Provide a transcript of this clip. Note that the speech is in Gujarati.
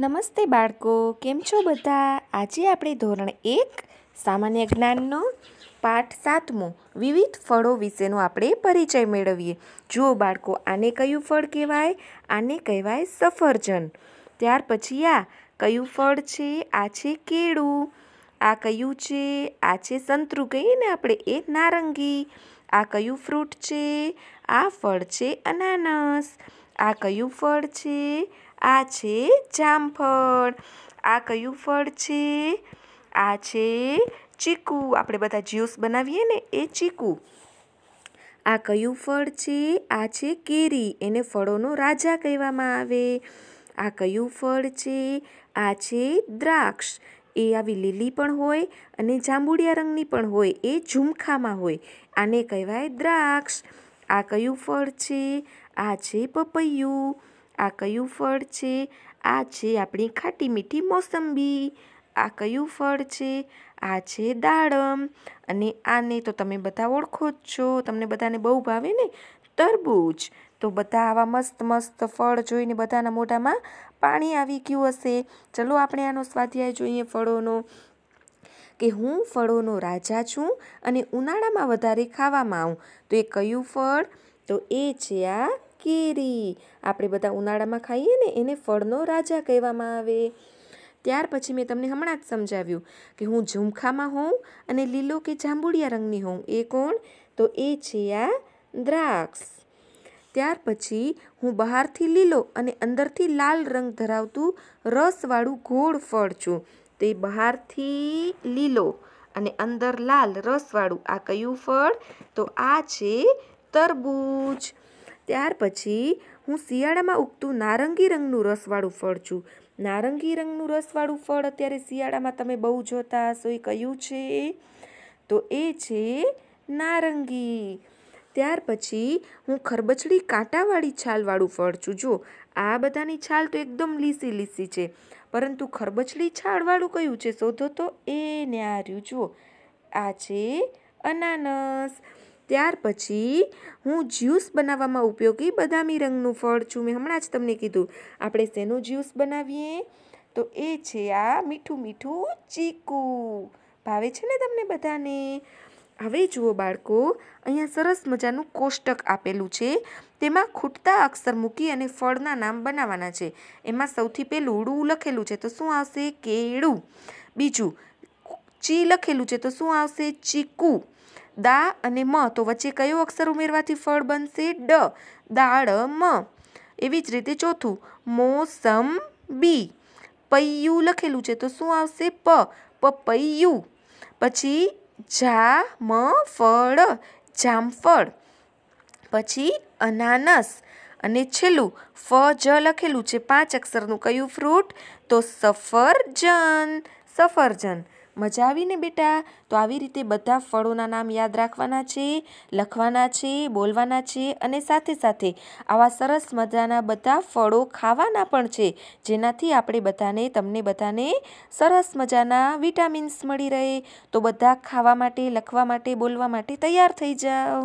નમસ્તે બાળકો કેમ છો બધા આજે આપણે ધોરણ એક સામાન્ય જ્ઞાનનો પાઠ સાતમો વિવિધ ફળો વિશેનો આપણે પરિચય મેળવીએ જુઓ બાળકો આને કયું ફળ કહેવાય આને કહેવાય સફરજન ત્યાર પછી આ કયું ફળ છે આ છે કેળું આ કયું છે આ છે સંતરું કહીએ આપણે એ નારંગી આ કયું ફ્રૂટ છે આ ફળ છે અનાનસ આ કયું ફળ છે આ છે જામફળ આ કયું ફળ છે આ છે ચીકુ આપણે બધા જ્યુસ બનાવીએ ને એ ચીકુ આ કયું ફળ છે આ છે કેરી એને ફળોનો રાજા કહેવામાં આવે આ કયું ફળ છે આ છે દ્રાક્ષ એ આવી લીલી પણ હોય અને જાંબુડિયા રંગની પણ હોય એ ઝુમખામાં હોય આને કહેવાય દ્રાક્ષ આ કયું ફળ છે આ છે પપૈયું આ કયું ફળ છે આ છે આપણી ખાટી મીઠી મોસંબી આ કયું ફળ છે આ છે દાડમ અને આને તો તમે બધા ઓળખો જ છો તમને બધાને બહુ ભાવે ને તરબૂચ તો બધા આવા મસ્ત મસ્ત ફળ જોઈને બધાના મોઢામાં પાણી આવી ગયું હશે ચલો આપણે આનો સ્વાધ્યાય જોઈએ ફળોનો કે હું ફળોનો રાજા છું અને ઉનાળામાં વધારે ખાવામાં આવું તો એ કયું ફળ તો એ છે આ કેરી આપણે બધા ઉનાળામાં ખાઈએ ને એને ફળનો રાજા કહેવામાં આવે ત્યાર પછી મેં તમને હમણાં જ સમજાવ્યું કે હું ઝુમખામાં હોઉં અને લીલો કે જાંબુડિયા રંગની હોઉં એ કોણ તો એ છે આ દ્રાક્ષ ત્યાર પછી હું બહારથી લીલો અને અંદરથી લાલ રંગ ધરાવતું રસવાળું ગોળ ફળ છું તે બહારથી લીલો અને અંદર લાલ રસવાળું આ કયું ફળ તો આ છે તરબૂચ ત્યાર પછી હું શિયાળામાં ઉગતું નારંગી રંગનું રસવાળું ફળ છું નારંગી રંગનું રસવાળું ફળ અત્યારે શિયાળામાં તમે બહુ જોતા હશો એ કયું છે તો એ છે નારંગી ત્યાર પછી હું ખરબચડી કાંટાવાળી છાલવાળું ફળ છું જો આ બધાની છાલ તો એકદમ લીસી લીસી છે પરંતુ ખરબચડી છાલવાળું કયું છે શોધો તો એને ને આ રહ્યું જુઓ આ છે અનાનસ ત્યાર પછી હું જ્યુસ બનાવવામાં ઉપયોગી બદામી રંગનું ફળ છું મેં હમણાં જ તમને કીધું આપણે શેનું જ્યુસ બનાવીએ તો એ છે આ મીઠું મીઠું ચીકુ ભાવે છે ને તમને બધાને હવે જુઓ બાળકો અહીંયા સરસ મજાનું કોષ્ટક આપેલું છે તેમાં ખૂટતા અક્ષર મૂકી અને ફળના નામ બનાવવાના છે એમાં સૌથી પહેલું ળું લખેલું છે તો શું આવશે કેળું બીજું ચી લખેલું છે તો શું આવશે ચીકુ દા અને મ તો વચ્ચે કયો અક્ષર ઉમેરવાથી ફળ બનશે ડ દાળ મ એવી જ રીતે ચોથું મોસમ બી પૈયું લખેલું છે તો શું આવશે પ પ પપૈયું પછી જામ ફળ જામફળ પછી અનાનસ અને છેલ્લું ફ જ લખેલું છે પાંચ અક્ષરનું કયું ફ્રૂટ તો સફરજન સફરજન મજા આવીને બેટા તો આવી રીતે બધા ફળોના નામ યાદ રાખવાના છે લખવાના છે બોલવાના છે અને સાથે સાથે આવા સરસ મજાના બધા ફળો ખાવાના પણ છે જેનાથી આપણે બધાને તમને બધાને સરસ મજાના વિટામિન્સ મળી રહે તો બધા ખાવા માટે લખવા માટે બોલવા માટે તૈયાર થઈ જાઓ